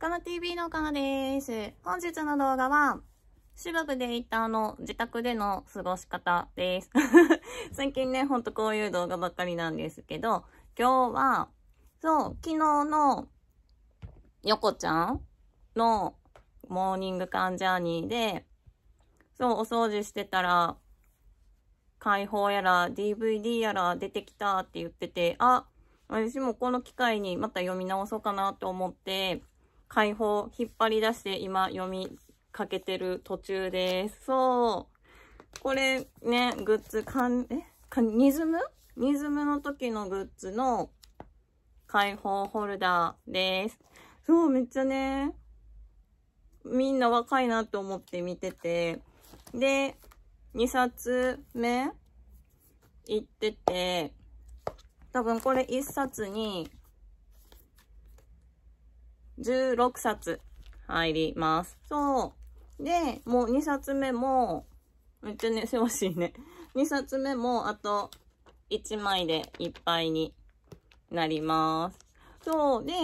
かな TV のかなです。本日の動画は、シバブでイターの自宅での過ごし方です。最近ね、ほんとこういう動画ばっかりなんですけど、今日は、そう、昨日の、ヨコちゃんのモーニングカンジャーニーで、そう、お掃除してたら、解放やら DVD やら出てきたって言ってて、あ、私もこの機会にまた読み直そうかなと思って、解放引っ張り出して今読みかけてる途中です。そう。これね、グッズ、かん、えか、ニズムニズムの時のグッズの解放ホルダーです。そう、めっちゃね、みんな若いなと思って見てて。で、2冊目行ってて、多分これ1冊に16冊入ります。そう。で、もう2冊目も、めっちゃね、せわしいね。2 冊目も、あと、1枚でいっぱいになります。そう。で、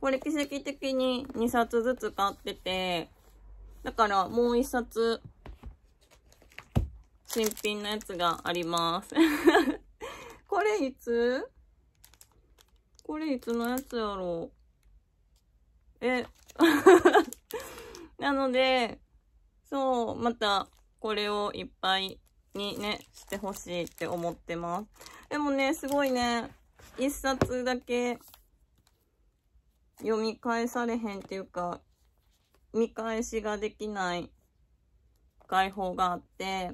これ奇跡的に2冊ずつ買ってて、だからもう1冊、新品のやつがあります。これいつこれいつのやつやろうえ、なので、そう、また、これをいっぱいにね、してほしいって思ってます。でもね、すごいね、一冊だけ読み返されへんっていうか、見返しができない解放があって、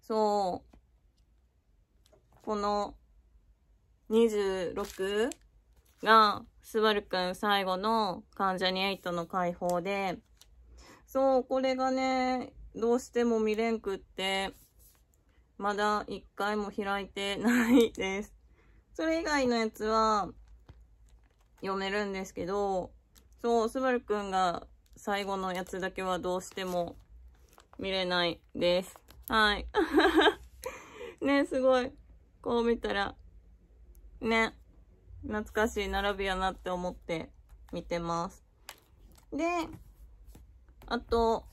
そう、この 26? が、すばるくん最後の関ジャニエイトの解放で、そう、これがね、どうしても見れんくって、まだ一回も開いてないです。それ以外のやつは、読めるんですけど、そう、すばるくんが最後のやつだけはどうしても見れないです。はい。ね、すごい。こう見たら、ね。懐かしい並びやなって思って見てます。で、あと、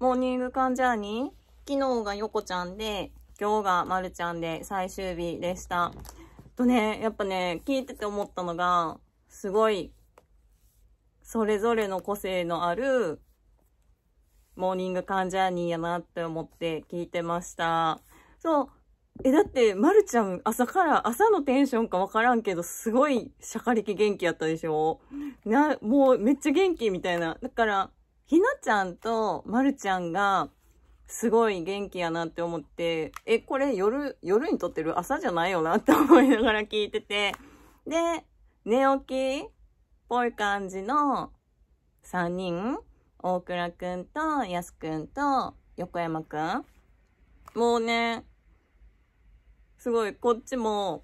モーニングカンジャーニー昨日がヨコちゃんで、今日がまるちゃんで最終日でした。とね、やっぱね、聞いてて思ったのが、すごい、それぞれの個性のある、モーニングカンジャーニーやなって思って聞いてました。そう、え、だって、まるちゃん、朝から、朝のテンションかわからんけど、すごい、しゃかりき元気やったでしょな、もう、めっちゃ元気みたいな。だから、ひなちゃんとまるちゃんが、すごい元気やなって思って、え、これ夜、夜に撮ってる朝じゃないよなって思いながら聞いてて、で、寝起きっぽい感じの3人、大倉くんと安くんと横山くん。もうね、すごい、こっちも、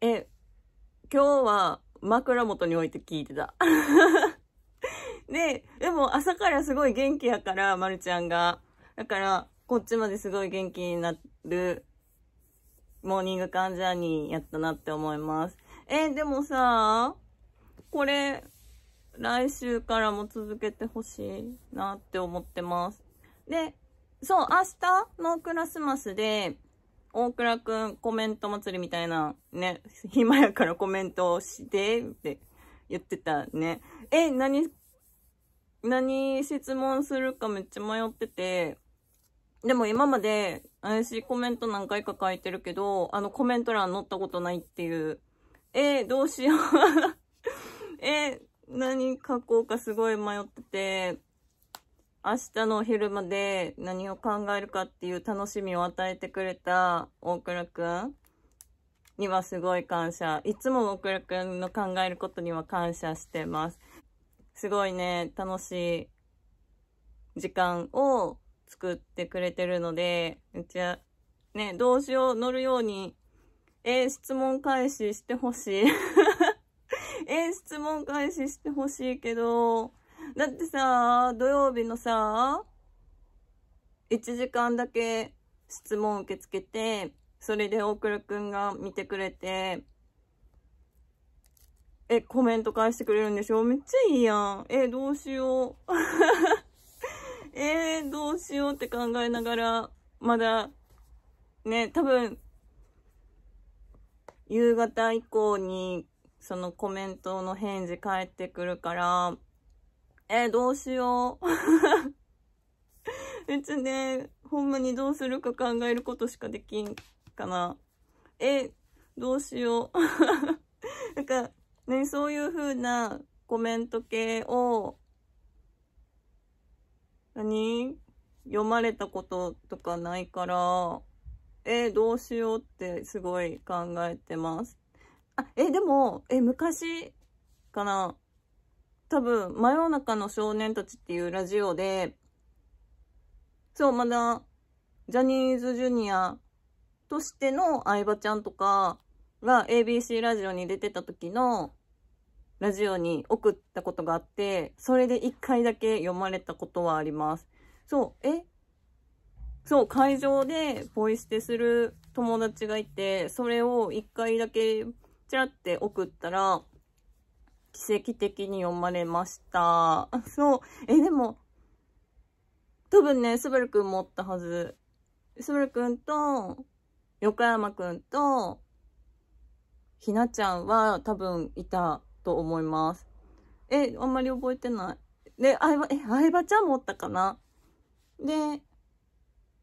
え、今日は枕元に置いて聞いてた。で、でも朝からすごい元気やから、まるちゃんが。だから、こっちまですごい元気になる、モーニングカンジャーニーやったなって思います。えでもさ、これ、来週からも続けてほしいなって思ってます。で、そう、明日のクラスマスで、大倉くんコメント祭りみたいな、ね、暇やからコメントをして、って言ってたね。え、何、何質問するかめっちゃ迷ってて、でも今まで怪しいコメント何回か書いてるけど、あのコメント欄載ったことないっていう。えどうしよう え何書こうかすごい迷ってて、明日のお昼まで何を考えるかっていう楽しみを与えてくれた大倉くんにはすごい感謝。いつも大倉くんの考えることには感謝してます。すごいね、楽しい時間を作ってくれてるので、うちは、ね、動詞を乗るように、えー、質問開始してほしい。えー、質問開始してほしいけど、だってさ、土曜日のさ、1時間だけ質問受け付けて、それで大倉くんが見てくれて、え、コメント返してくれるんでしょめっちゃいいやん。え、どうしよう。えー、どうしようって考えながら、まだ、ね、多分、夕方以降に、そのコメントの返事返ってくるから、えー、どうしよう。別 ちね、ほんまにどうするか考えることしかできんかな。え、どうしよう。なんか、ね、そういう風なコメント系を、何読まれたこととかないから、え、どうしようってすごい考えてます。あ、え、でも、え、昔かな多分、真夜中の少年たちっていうラジオで、そう、まだ、ジャニーズジュニアとしての相葉ちゃんとかが ABC ラジオに出てた時のラジオに送ったことがあって、それで一回だけ読まれたことはあります。そう、えそう、会場でポイ捨てする友達がいて、それを一回だけチラって送ったら、奇跡的に読まれました。そう。え、でも、多分ね、すばるくん持ったはず。すばるくんと、横山くんと、ひなちゃんは多分いたと思います。え、あんまり覚えてない。で、あいば、え、あいばちゃん持ったかなで、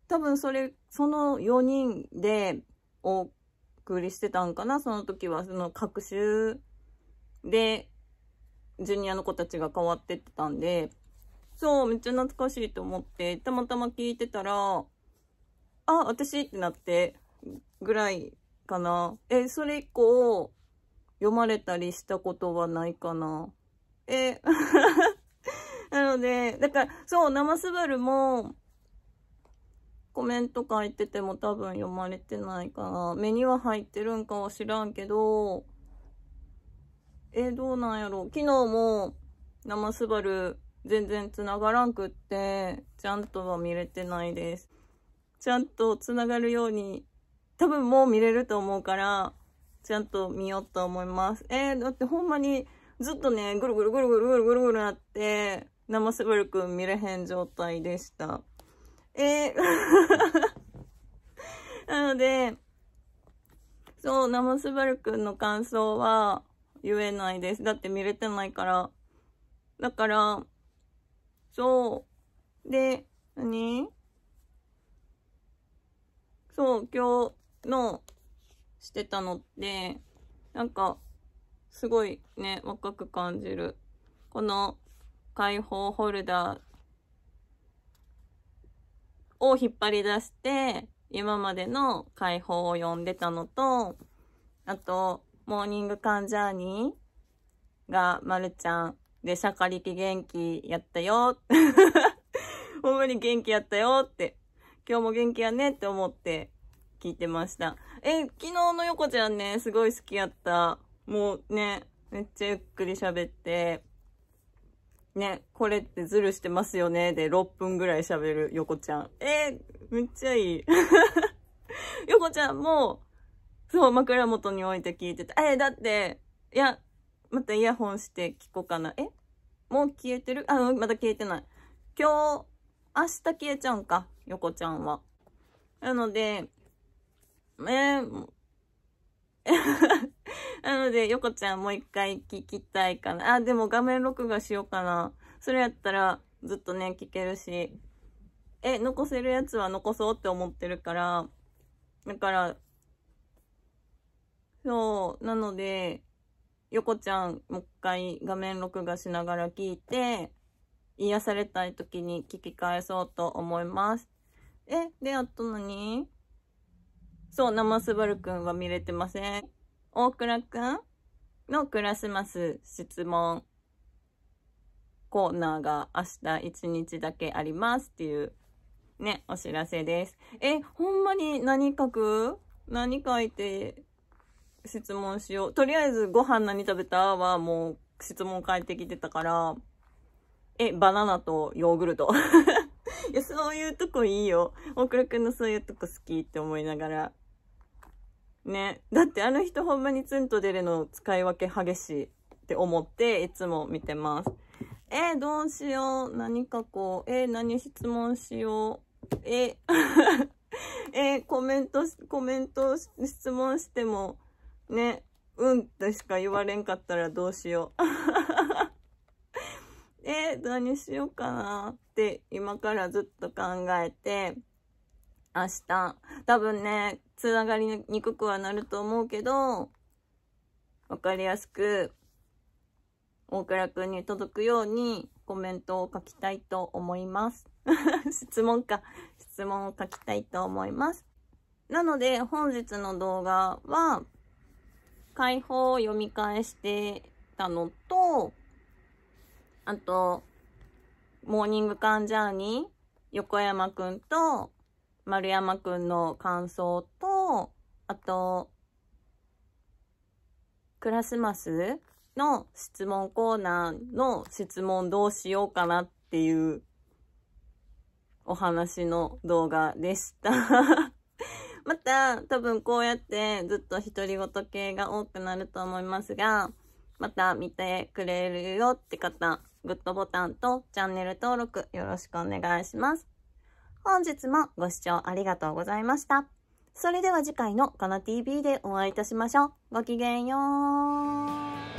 多分それ、その4人でお送りしてたんかなその時は、その各種でジュニアの子たちが変わってったんで、そう、めっちゃ懐かしいと思って、たまたま聞いてたら、あ、私ってなって、ぐらいかな。え、それ以降、読まれたりしたことはないかな。え、なので、だから、そう、生すばるも、コメント書いてても多分読まれてないかな。目には入ってるんかは知らんけど、えー、どうなんやろ昨日も生スバル全然繋がらんくって、ちゃんとは見れてないです。ちゃんと繋がるように、多分もう見れると思うから、ちゃんと見ようと思います。えー、だってほんまにずっとね、ぐるぐるぐるぐるぐるぐるぐるなって、生すばるくん見れへん状態でした。えー、なので、そう、生すばるくんの感想は、言えないです。だって見れてないから。だから、そう。で、何そう、今日のしてたのって、なんか、すごいね、若く感じる。この開放ホルダーを引っ張り出して、今までの解放を読んでたのと、あと、モーニングカンジャーニーが、まるちゃん、で、シャカリキ元気やったよ。ほんまに元気やったよって、今日も元気やねって思って聞いてました。え、昨日の横ちゃんね、すごい好きやった。もうね、めっちゃゆっくり喋って、ね、これってズルしてますよね、で6分ぐらい喋る横ちゃん。えめっちゃいい。横 ちゃんも、そう、枕元に置いて聞いてた。え、だって、いや、またイヤホンして聞こうかな。えもう消えてるあ、まだ消えてない。今日、明日消えちゃうんか、横ちゃんは。なので、えー、なので、横ちゃんもう一回聞きたいかな。あ、でも画面録画しようかな。それやったら、ずっとね、聞けるし。え、残せるやつは残そうって思ってるから、だから、そう、なので、横ちゃん、もう一回画面録画しながら聞いて、癒されたい時に聞き返そうと思います。え、で、あと何そう、生すばるくんは見れてません。大倉くんのクラスマス質問コーナーが明日一日だけありますっていうね、お知らせです。え、ほんまに何書く何書いて質問しよう。とりあえず、ご飯何食べたはもう質問返ってきてたから、え、バナナとヨーグルト。いや、そういうとこいいよ。大倉くんのそういうとこ好きって思いながら。ね。だってあの人ほんまにツンと出るの使い分け激しいって思って、いつも見てます。えどうしよう。何かこう。え何質問しよう。え えコメント、コメント、質問しても、ね、うんとしか言われんかったらどうしよう。え何しようかなって今からずっと考えて、明日、多分ね、つながりにくくはなると思うけど、わかりやすく、大倉くんに届くようにコメントを書きたいと思います。質問か。質問を書きたいと思います。なので、本日の動画は、解放を読み返してたのと、あと、モーニングカンジャーニー、横山くんと丸山くんの感想と、あと、クラスマスの質問コーナーの質問どうしようかなっていうお話の動画でしたまた、多分こうやってずっと独り言系が多くなると思いますが、また見てくれるよって方、グッドボタンとチャンネル登録よろしくお願いします。本日もご視聴ありがとうございました。それでは次回のかな TV でお会いいたしましょう。ごきげんよう。